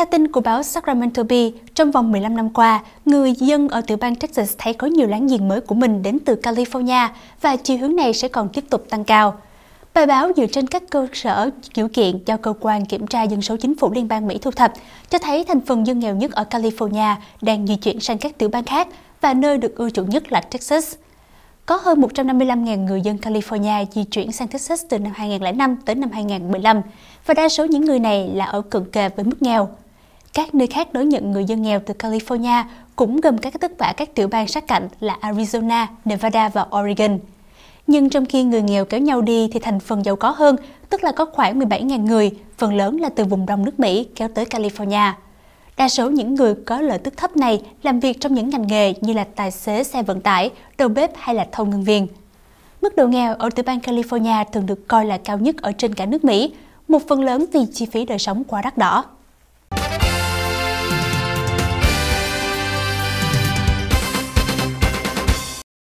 Theo tin của báo Sacramento Bee, trong vòng 15 năm qua, người dân ở tiểu bang Texas thấy có nhiều láng giềng mới của mình đến từ California và chiều hướng này sẽ còn tiếp tục tăng cao. Bài báo dựa trên các cơ sở dữ kiện do cơ quan kiểm tra dân số chính phủ liên bang Mỹ thu thập cho thấy thành phần dân nghèo nhất ở California đang di chuyển sang các tiểu bang khác và nơi được ưa chuộng nhất là Texas. Có hơn 155.000 người dân California di chuyển sang Texas từ năm 2005 tới năm 2015 và đa số những người này là ở cận kề với mức nghèo. Các nơi khác đón nhận người dân nghèo từ California cũng gồm các tất cả các tiểu bang sát cạnh là Arizona, Nevada và Oregon. Nhưng trong khi người nghèo kéo nhau đi thì thành phần giàu có hơn, tức là có khoảng 17.000 người, phần lớn là từ vùng đông nước Mỹ kéo tới California. Đa số những người có lợi tức thấp này làm việc trong những ngành nghề như là tài xế xe vận tải, đầu bếp hay là thông ngân viên. Mức độ nghèo ở tiểu bang California thường được coi là cao nhất ở trên cả nước Mỹ, một phần lớn vì chi phí đời sống quá đắt đỏ.